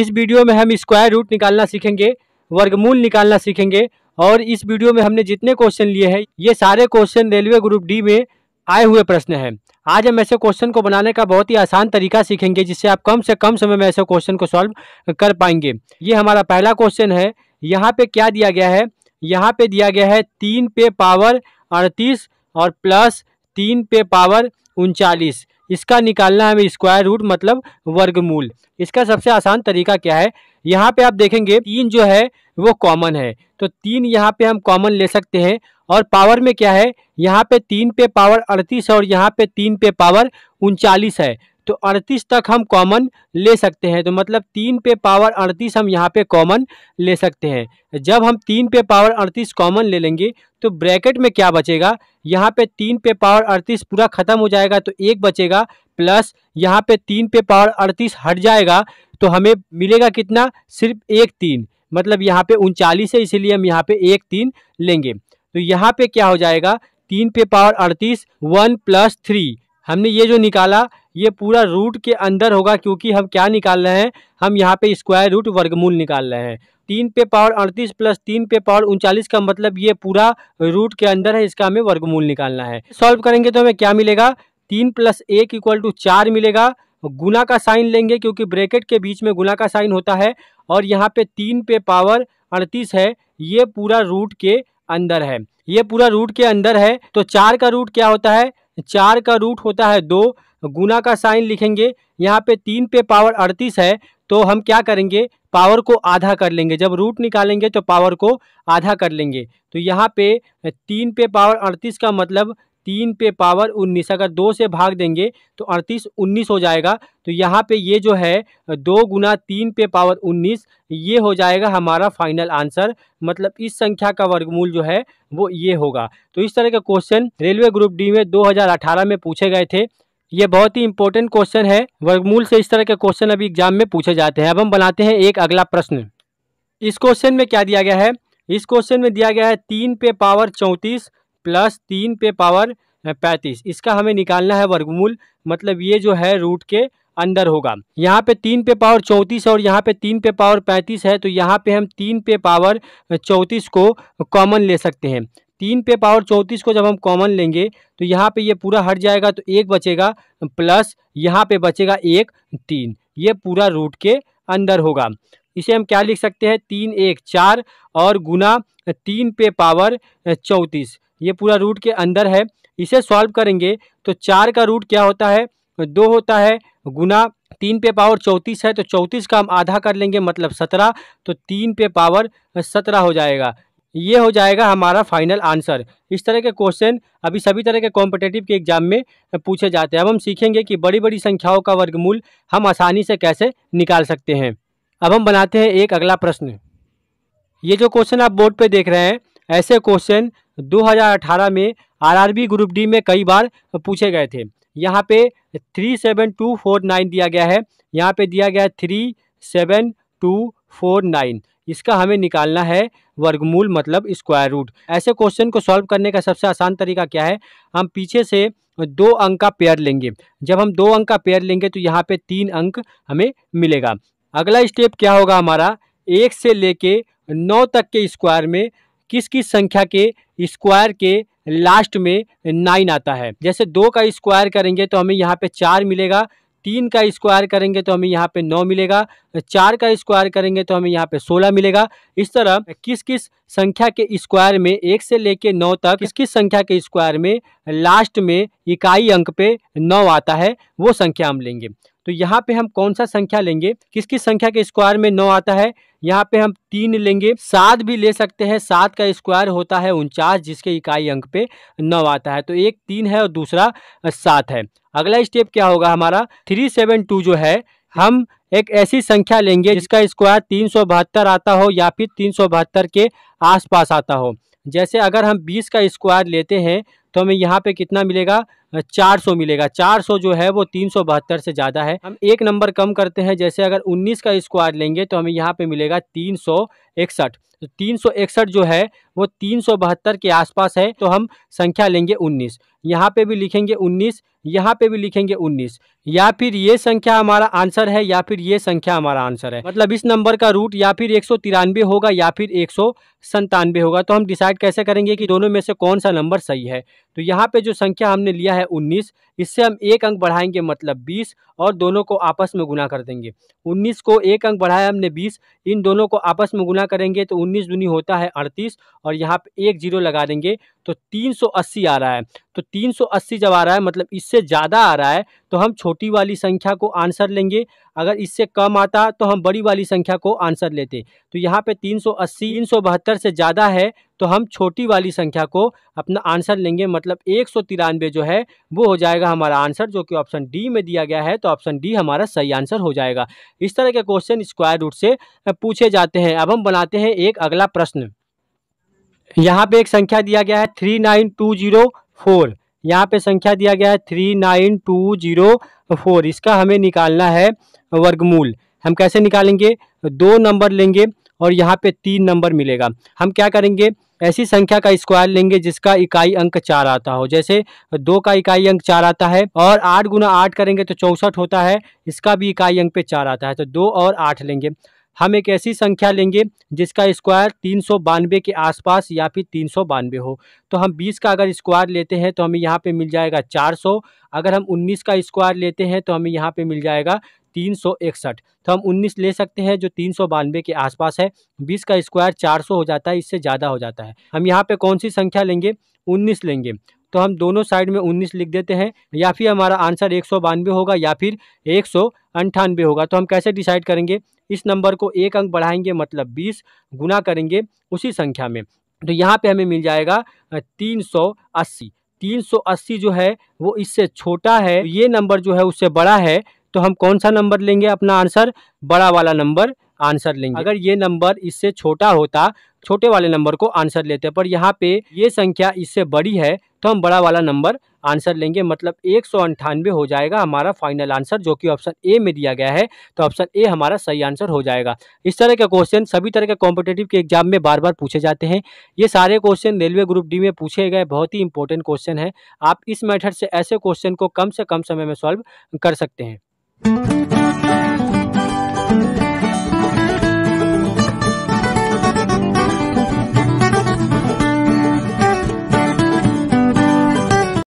इस वीडियो में हम स्क्वायर रूट निकालना सीखेंगे वर्गमूल निकालना सीखेंगे और इस वीडियो में हमने जितने क्वेश्चन लिए हैं ये सारे क्वेश्चन रेलवे ग्रुप डी में आए हुए प्रश्न हैं आज हम ऐसे क्वेश्चन को बनाने का बहुत ही आसान तरीका सीखेंगे जिससे आप कम से कम समय में ऐसे क्वेश्चन को सॉल्व कर पाएंगे ये हमारा पहला क्वेश्चन है यहाँ पे क्या दिया गया है यहाँ पे दिया गया है तीन पे पावर अड़तीस और प्लस तीन पे पावर उनचालीस इसका निकालना है हमें स्क्वायर रूट मतलब वर्गमूल इसका सबसे आसान तरीका क्या है यहाँ पे आप देखेंगे तीन जो है वो कॉमन है तो तीन यहाँ पे हम कॉमन ले सकते हैं और पावर में क्या है यहाँ पे तीन पे पावर अड़तीस और यहाँ पे तीन पे पावर उनचालीस है तो अड़तीस तक हम कॉमन ले सकते हैं तो मतलब तीन पे पावर अड़तीस हम यहाँ पे कॉमन ले सकते हैं जब हम तीन पे पावर अड़तीस कॉमन ले लेंगे तो ब्रैकेट में क्या बचेगा यहाँ पे तीन पे पावर अड़तीस पूरा ख़त्म हो जाएगा तो एक बचेगा प्लस यहाँ पे तीन पे पावर अड़तीस हट जाएगा तो हमें मिलेगा कितना सिर्फ एक तीन मतलब यहाँ पे उनचालीस है इसीलिए हम यहाँ पर एक तीन लेंगे तो यहाँ पर क्या हो जाएगा तीन पे पावर अड़तीस वन प्लस थ्री हमने ये जो निकाला ये पूरा रूट के अंदर होगा क्योंकि हम क्या निकाल रहे हैं हम यहाँ पे स्क्वायर रूट वर्गमूल निकाल रहे हैं तीन पे पावर अड़तीस प्लस तीन पे पावर उनचालीस का मतलब ये पूरा रूट के अंदर है इसका हमें वर्गमूल निकालना है सॉल्व करेंगे तो हमें क्या मिलेगा तीन प्लस एक इक्वल टू चार मिलेगा गुना का साइन लेंगे क्योंकि ब्रैकेट के बीच में गुना का साइन होता है और यहाँ पे तीन पे पावर अड़तीस है ये पूरा रूट के अंदर है ये पूरा रूट के अंदर है तो चार का रूट क्या होता है चार का रूट होता है दो गुना का साइन लिखेंगे यहाँ पे तीन पे पावर अड़तीस है तो हम क्या करेंगे पावर को आधा कर लेंगे जब रूट निकालेंगे तो पावर को आधा कर लेंगे तो यहाँ पे तीन पे पावर अड़तीस का मतलब तीन पे पावर उन्नीस अगर दो से भाग देंगे तो अड़तीस उन्नीस हो जाएगा तो यहाँ पे ये जो है दो गुना तीन पे पावर उन्नीस ये हो जाएगा हमारा फाइनल आंसर मतलब इस संख्या का वर्गमूल जो है वो ये होगा तो इस तरह के क्वेश्चन रेलवे ग्रुप डी में 2018 में पूछे गए थे ये बहुत ही इंपॉर्टेंट क्वेश्चन है वर्गमूल से इस तरह के क्वेश्चन अभी एग्जाम में पूछे जाते हैं अब हम बनाते हैं एक अगला प्रश्न इस क्वेश्चन में क्या दिया गया है इस क्वेश्चन में दिया गया है तीन पे पावर चौंतीस प्लस तीन पे पावर पैंतीस इसका हमें निकालना है वर्गमूल मतलब ये जो है रूट के अंदर होगा यहाँ पे तीन पे पावर चौंतीस और यहाँ पे तीन पे पावर पैंतीस है तो यहाँ पे हम तीन पे पावर चौंतीस को कॉमन ले सकते हैं तीन पे पावर चौंतीस को जब हम कॉमन लेंगे तो यहाँ पे ये पूरा हट जाएगा तो एक बचेगा प्लस यहाँ पे बचेगा एक तीन ये पूरा रूट के अंदर होगा इसे हम क्या लिख सकते हैं तीन एक चार और गुना तीन पे पावर चौंतीस ये पूरा रूट के अंदर है इसे सॉल्व करेंगे तो चार का रूट क्या होता है दो होता है गुना तीन पे पावर चौंतीस है तो चौंतीस का हम आधा कर लेंगे मतलब सत्रह तो तीन पे पावर सत्रह हो जाएगा ये हो जाएगा हमारा फाइनल आंसर इस तरह के क्वेश्चन अभी सभी तरह के कॉम्पिटेटिव के एग्जाम में पूछे जाते हैं अब हम सीखेंगे कि बड़ी बड़ी संख्याओं का वर्गमूल हम आसानी से कैसे निकाल सकते हैं अब हम बनाते हैं एक अगला प्रश्न ये जो क्वेश्चन आप बोर्ड पे देख रहे हैं ऐसे क्वेश्चन 2018 में आरआरबी ग्रुप डी में कई बार पूछे गए थे यहाँ पे three seven two four nine दिया गया है यहाँ पे दिया गया है three seven two four nine इसका हमें निकालना है वर्गमूल मतलब स्क्वायर रूट ऐसे क्वेश्चन को सॉल्व करने का सबसे आसान तरीका क्या है हम पीछे से दो अंक का पेयर लेंगे जब हम दो अंक का पेयर लेंगे तो यहाँ पे तीन अंक हमें मिलेगा अगला स्टेप क्या होगा हमारा एक से लेके नौ तक के स्क्वायर में किस किस संख्या के स्क्वायर के लास्ट में नाइन आता है जैसे दो का स्क्वायर करेंगे तो हमें यहाँ पे चार मिलेगा तीन का स्क्वायर करेंगे तो हमें यहाँ पे नौ मिलेगा चार का स्क्वायर करेंगे तो हमें यहाँ पे सोलह मिलेगा इस तरह किस किस संख्या के स्क्वायर में एक से लेके नौ तक किस किस संख्या के स्क्वायर में लास्ट में इकाई अंक पे नौ आता है वो संख्या हम लेंगे तो यहाँ पे हम कौन सा संख्या लेंगे किस किस संख्या के स्क्वायर में नौ आता है यहाँ पे हम तीन लेंगे सात भी ले सकते हैं सात का स्क्वायर होता है उनचास जिसके इकाई अंक पे नौ आता है तो एक तीन है और दूसरा सात है अगला स्टेप क्या होगा हमारा थ्री सेवन टू जो है हम एक ऐसी संख्या लेंगे जिसका स्क्वायर तीन सौ बहत्तर आता हो या फिर तीन सौ बहत्तर के आसपास आता हो जैसे अगर हम बीस का स्क्वायर लेते हैं तो हमें यहाँ पे कितना मिलेगा 400 मिलेगा 400 जो है वो तीन से ज़्यादा है हम एक नंबर कम करते हैं जैसे अगर 19 का स्क्वायर लेंगे तो हमें यहाँ पे मिलेगा तीन इकसठ तो तीन जो है वो तीन के आसपास है तो हम संख्या लेंगे 19 यहाँ पे भी लिखेंगे 19 यहाँ पे भी लिखेंगे 19 या फिर ये संख्या हमारा आंसर है या फिर ये संख्या हमारा आंसर है मतलब इस नंबर का रूट या फिर एक होगा या फिर एक होगा तो हम डिसाइड कैसे करेंगे कि दोनों में से कौन सा नंबर सही है तो यहाँ पे जो संख्या हमने लिया है 19 इससे हम एक अंक बढ़ाएंगे मतलब 20 और दोनों को आपस में गुना कर देंगे 19 को एक अंक बढ़ाया हमने 20 इन दोनों को आपस में गुना करेंगे तो 19 दुनी होता है 38 और यहाँ पे एक जीरो लगा देंगे तो 380 आ रहा है तो 380 जब आ रहा है मतलब इससे ज़्यादा आ रहा है तो हम छोटी वाली संख्या को आंसर लेंगे अगर इससे कम आता तो हम बड़ी वाली संख्या को आंसर लेते तो यहाँ पे 380 बहत्तर से ज़्यादा है तो हम छोटी वाली संख्या को अपना आंसर लेंगे मतलब एक जो है वो हो जाएगा हमारा आंसर जो कि ऑप्शन डी में दिया गया है तो ऑप्शन डी हमारा सही आंसर हो जाएगा इस तरह के क्वेश्चन स्क्वायर रूट से पूछे जाते हैं अब हम बनाते हैं एक अगला प्रश्न यहाँ पे एक संख्या दिया गया है three nine two zero four यहाँ पे संख्या दिया गया है three nine two zero four इसका हमें निकालना है वर्गमूल हम कैसे निकालेंगे दो नंबर लेंगे और यहाँ पे तीन नंबर मिलेगा हम क्या करेंगे ऐसी संख्या का स्क्वायर लेंगे जिसका इकाई अंक चार आता हो जैसे दो का इकाई अंक चार आता है और आठ गुना आठ करेंगे तो चौंसठ होता है इसका भी इकाई अंक पे चार आता है तो दो और आठ लेंगे हम एक ऐसी संख्या लेंगे जिसका स्क्वायर तीन सौ बानवे के आसपास या फिर तीन सौ बानवे हो तो हम बीस का अगर स्क्वायर लेते हैं तो हमें यहाँ पे मिल जाएगा चार सौ अगर हम उन्नीस का स्क्वायर लेते हैं तो हमें यहाँ पे मिल जाएगा तीन सौ इकसठ तो हम उन्नीस ले सकते हैं जो तीन सौ बानवे के आसपास है बीस का स्क्वायर चार सौ हो जाता है इससे ज़्यादा हो जाता है हम यहाँ पर कौन सी संख्या लेंगे उन्नीस लेंगे तो हम दोनों साइड में उन्नीस लिख देते हैं या फिर हमारा आंसर एक होगा या फिर एक होगा तो हम कैसे डिसाइड करेंगे इस नंबर को एक अंक बढ़ाएंगे मतलब बीस गुना करेंगे उसी संख्या में तो यहाँ पे हमें मिल जाएगा तीन सौ अस्सी तीन सौ अस्सी जो है वो इससे छोटा है तो ये नंबर जो है उससे बड़ा है तो हम कौन सा नंबर लेंगे अपना आंसर बड़ा वाला नंबर आंसर लेंगे अगर ये नंबर इससे छोटा होता छोटे वाले नंबर को आंसर लेते पर यहाँ पे ये संख्या इससे बड़ी है तो हम बड़ा वाला नंबर आंसर लेंगे मतलब एक हो जाएगा हमारा फाइनल आंसर जो कि ऑप्शन ए में दिया गया है तो ऑप्शन ए हमारा सही आंसर हो जाएगा इस तरह के क्वेश्चन सभी तरह के कॉम्पिटेटिव के एग्जाम में बार बार पूछे जाते हैं ये सारे क्वेश्चन रेलवे ग्रुप डी में पूछे गए बहुत ही इंपॉर्टेंट क्वेश्चन है आप इस मैथड से ऐसे क्वेश्चन को कम से कम समय में सॉल्व कर सकते हैं